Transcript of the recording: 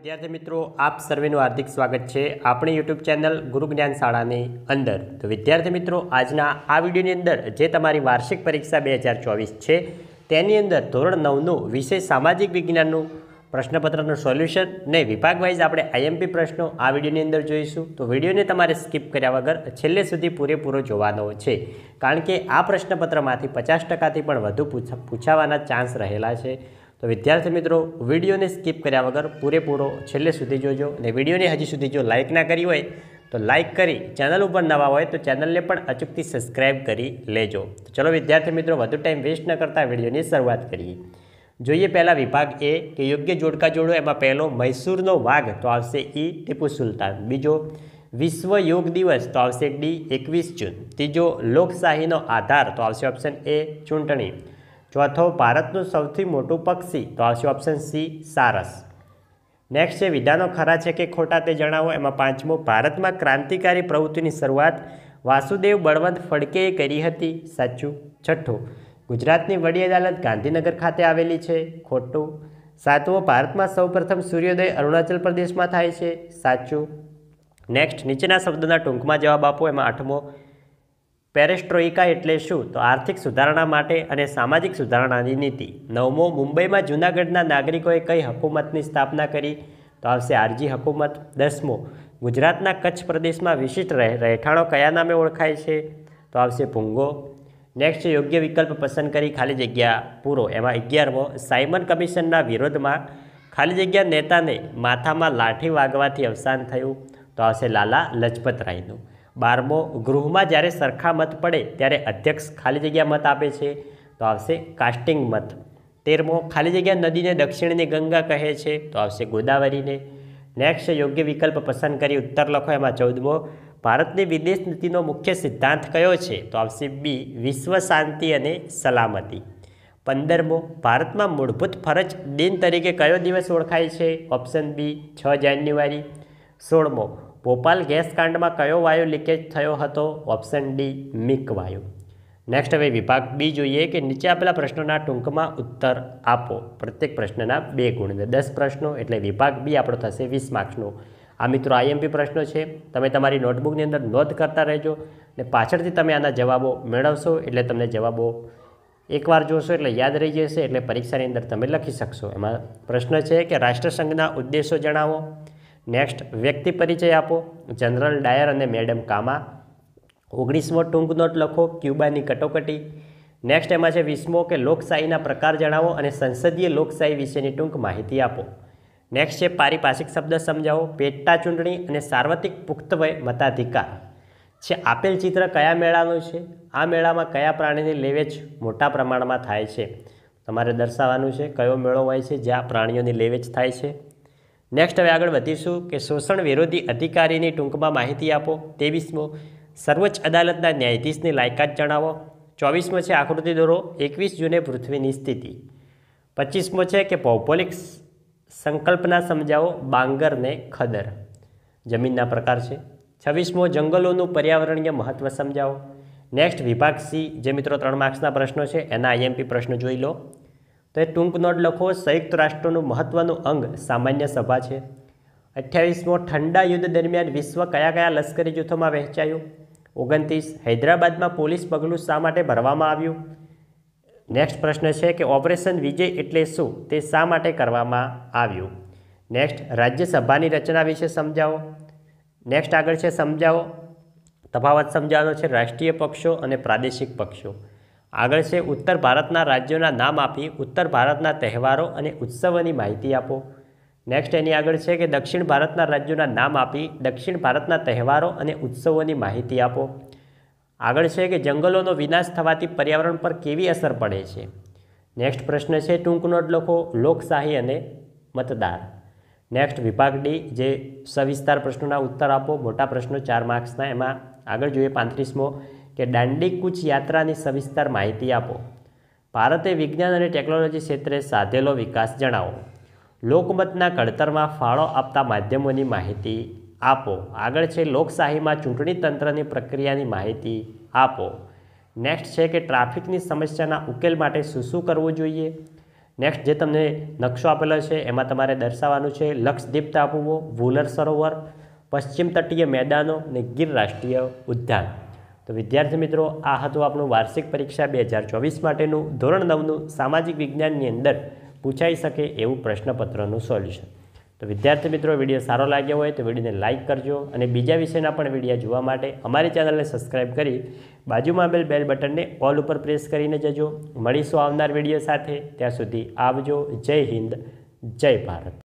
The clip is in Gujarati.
વિદ્યાર્થી મિત્રો આપ સર્વેનું હાર્દિક સ્વાગત છે આપણી યુટ્યુબ ચેનલ ગુરુ જ્ઞાન શાળાની અંદર તો વિદ્યાર્થી મિત્રો આજના આ વિડીયોની અંદર જે તમારી વાર્ષિક પરીક્ષા બે છે તેની અંદર ધોરણ નવનું વિષય સામાજિક વિજ્ઞાનનું પ્રશ્નપત્રનું સોલ્યુશન ને વિભાગવાઇઝ વાઇઝ આપણે આઈએમપી પ્રશ્નો આ વિડીયોની અંદર જોઈશું તો વિડીયોને તમારે સ્કીપ કર્યા વગર છેલ્લે સુધી પૂરેપૂરો જોવાનો છે કારણ કે આ પ્રશ્નપત્રમાંથી પચાસ ટકાથી પણ વધુ પૂછાવાના ચાન્સ રહેલા છે તો વિદ્યાર્થી મિત્રો વિડીયોને સ્કીપ કર્યા વગર પૂરેપૂરો છેલ્લે સુધી જોજો અને વિડીયોને હજી સુધી જો લાઇક ના કરી હોય તો લાઇક કરી ચેનલ ઉપર નવા હોય તો ચેનલને પણ અચૂકથી સબસ્ક્રાઇબ કરી લેજો ચલો વિદ્યાર્થી મિત્રો વધુ ટાઈમ વેસ્ટ ન કરતા વિડીયોની શરૂઆત કરીએ જોઈએ પહેલાં વિભાગ એ કે યોગ્ય જોડકા જોડો એમાં પહેલો મૈસૂરનો વાઘ તો આવશે ઈ ટીપુ સુલતાન બીજો વિશ્વ યોગ દિવસ તો આવશે ડી એકવીસ જૂન ત્રીજો લોકશાહીનો આધાર તો આવશે ઓપ્શન એ ચૂંટણી ચોથો ભારતનું સૌથી મોટું પક્ષી તો આવશે ઓપ્શન સી સારસ નેક્સ્ટ છે વિધાનો ખરા છે કે ખોટા તે જણાવો એમાં પાંચમો ભારતમાં ક્રાંતિકારી પ્રવૃત્તિની શરૂઆત વાસુદેવ બળવંત ફડકેએ કરી હતી સાચું છઠ્ઠું ગુજરાતની વડી અદાલત ગાંધીનગર ખાતે આવેલી છે ખોટું સાતમો ભારતમાં સૌપ્રથમ સૂર્યોદય અરુણાચલ પ્રદેશમાં થાય છે સાચું નેક્સ્ટ નીચેના શબ્દોના ટૂંકમાં જવાબ આપો એમાં આઠમો પેરેસ્ટ્રોઇકા એટલે શું તો આર્થિક સુધારણા માટે અને સામાજિક સુધારણાની નીતિ નવમો મુંબઈમાં જૂનાગઢના નાગરિકોએ કઈ હકુમતની સ્થાપના કરી તો આવશે આરજી હકુમત દસમો ગુજરાતના કચ્છ પ્રદેશમાં વિશિષ્ટ રહેઠાણો કયા નામે ઓળખાય છે તો આવશે પૂંગો નેક્સ્ટ યોગ્ય વિકલ્પ પસંદ કરી ખાલી જગ્યા પૂરો એમાં અગિયારમો સાયમન કમિશનના વિરોધમાં ખાલી જગ્યા નેતાને માથામાં લાઠી વાગવાથી અવસાન થયું તો આવશે લાલા લજપત રાયનું બારમો ગૃહમાં જ્યારે સરખા મત પડે ત્યારે અધ્યક્ષ ખાલી જગ્યા મત આપે છે તો આવશે કાસ્ટિંગ મત તેરમો ખાલી જગ્યા નદીને દક્ષિણની ગંગા કહે છે તો આવશે ગોદાવરીને નેક્સ્ટ યોગ્ય વિકલ્પ પસંદ કરી ઉત્તર લખો એમાં ચૌદમો ભારતની વિદેશ નીતિનો મુખ્ય સિદ્ધાંત કયો છે તો આવશે બી વિશ્વ શાંતિ અને સલામતી પંદરમો ભારતમાં મૂળભૂત ફરજ દિન તરીકે કયો દિવસ ઓળખાય છે ઓપ્શન બી છ જાન્યુઆરી સોળમો ભોપાલ ગેસ કાંડમાં કયો વાયુ લીકેજ થયો હતો ઓપ્શન ડી મિક વાયુ નેક્સ્ટ હવે વિભાગ બી જોઈએ કે નીચે આપેલા પ્રશ્નોના ટૂંકમાં ઉત્તર આપો પ્રત્યેક પ્રશ્નના બે ગુણ દસ પ્રશ્નો એટલે વિભાગ બી આપણો થશે વીસ માર્ક્સનો આ મિત્રો આઈએમપી પ્રશ્નો છે તમે તમારી નોટબુકની અંદર નોંધ કરતા રહેજો અને પાછળથી તમે આના જવાબો મેળવશો એટલે તમને જવાબો એકવાર જોશો એટલે યાદ રહી જશે એટલે પરીક્ષાની અંદર તમે લખી શકશો એમાં પ્રશ્ન છે કે રાષ્ટ્રસંઘના ઉદ્દેશો જણાવો નેક્સ્ટ વ્યક્તિ પરિચય આપો જનરલ ડાયર અને મેડમ કામા ઓગણીસમો ટૂંક નોટ લખો ક્યુબાની કટોકટી નેક્સ્ટ એમાં છે વીસમો કે લોકશાહીના પ્રકાર જણાવો અને સંસદીય લોકશાહી વિશેની ટૂંક માહિતી આપો નેક્સ્ટ છે પારિભાષિક શબ્દ સમજાવો પેટા ચૂંટણી અને સાર્વત્રિક પુખ્તવય મતાધિકાર છે આપેલ ચિત્ર કયા મેળાનું છે આ મેળામાં કયા પ્રાણીની લેવેચ મોટા પ્રમાણમાં થાય છે તમારે દર્શાવવાનું છે કયો મેળો હોય છે જ્યાં પ્રાણીઓની લેવેચ થાય છે નેક્સ્ટ હવે આગળ વધીશું કે શોષણ વિરોધી અધિકારીની ટૂંકમાં માહિતી આપો તેવીસમો સર્વોચ્ચ અદાલતના ન્યાયાધીશની લાયકાત જણાવો ચોવીસમો છે આકૃતિ દોરો એકવીસ જૂને પૃથ્વીની સ્થિતિ પચીસમો છે કે ભૌગોલિક સંકલ્પના સમજાવો બાંગરને ખદર જમીનના પ્રકાર છે છવ્વીસમો જંગલોનું પર્યાવરણીય મહત્ત્વ સમજાવો નેક્સ્ટ વિભાગ સી જે મિત્રો ત્રણ માર્ક્સના પ્રશ્નો છે એના આઈએમપી પ્રશ્નો જોઈ લો તો એ ટૂંક નોટ લખો સંયુક્ત રાષ્ટ્રોનું મહત્ત્વનું અંગ સામાન્ય સભા છે અઠ્યાવીસમો ઠંડા યુદ્ધ દરમિયાન વિશ્વ કયા કયા લશ્કરી જૂથોમાં વહેંચાયું ઓગણત્રીસ હૈદરાબાદમાં પોલીસ પગલું શા માટે ભરવામાં આવ્યું નેક્સ્ટ પ્રશ્ન છે કે ઓપરેશન વિજય એટલે શું તે શા માટે કરવામાં આવ્યું નેક્સ્ટ રાજ્યસભાની રચના વિશે સમજાવો નેક્સ્ટ આગળ છે સમજાવો તફાવત સમજાવવાનો છે રાષ્ટ્રીય પક્ષો અને પ્રાદેશિક પક્ષો આગળ છે ઉત્તર ભારતના રાજ્યોના નામ આપી ઉત્તર ભારતના તહેવારો અને ઉત્સવોની માહિતી આપો નેક્સ્ટ એની આગળ છે કે દક્ષિણ ભારતના રાજ્યોના નામ આપી દક્ષિણ ભારતના તહેવારો અને ઉત્સવોની માહિતી આપો આગળ છે કે જંગલોનો વિનાશ થવાથી પર્યાવરણ પર કેવી અસર પડે છે નેક્સ્ટ પ્રશ્ન છે ટૂંક નોટ લખો લોકશાહી અને મતદાર નેક્સ્ટ વિભાગ ડી જે સવિસ્તાર પ્રશ્નોના ઉત્તર આપો મોટા પ્રશ્નો ચાર માર્ક્સના એમાં આગળ જોઈએ પાંત્રીસમો કે દાંડીકૂચ યાત્રાની સવિસ્તાર માહિતી આપો ભારતે વિજ્ઞાન અને ટેકનોલોજી ક્ષેત્રે સાધેલો વિકાસ જણાવો લોકમતના ઘડતરમાં ફાળો આપતા માધ્યમોની માહિતી આપો આગળ છે લોકશાહીમાં ચૂંટણી તંત્રની પ્રક્રિયાની માહિતી આપો નેક્સ્ટ છે કે ટ્રાફિકની સમસ્યાના ઉકેલ માટે શું શું કરવું જોઈએ નેક્સ્ટ જે તમને નકશો આપેલો છે એમાં તમારે દર્શાવવાનું છે લક્ષદ્વીપ ટાપુઓ વુલર સરોવર પશ્ચિમ તટીય મેદાનો અને ગીર રાષ્ટ્રીય ઉદ્યાન તો વિદ્યાર્થી મિત્રો આ હતું આપણું વાર્ષિક પરીક્ષા બે હજાર ચોવીસ માટેનું ધોરણ નવનું સામાજિક વિજ્ઞાનની અંદર પૂછાઈ શકે એવું પ્રશ્નપત્રનું સોલ્યુશન તો વિદ્યાર્થી મિત્રો વિડીયો સારો લાગ્યો હોય તો વિડીયોને લાઇક કરજો અને બીજા વિષયના પણ વિડીયો જોવા માટે અમારી ચેનલને સબસ્ક્રાઇબ કરી બાજુમાં બેલ બેલ બટનને ઓલ ઉપર પ્રેસ કરીને જજો મળીશું આવનાર વિડીયો સાથે ત્યાં સુધી આવજો જય હિન્દ જય ભારત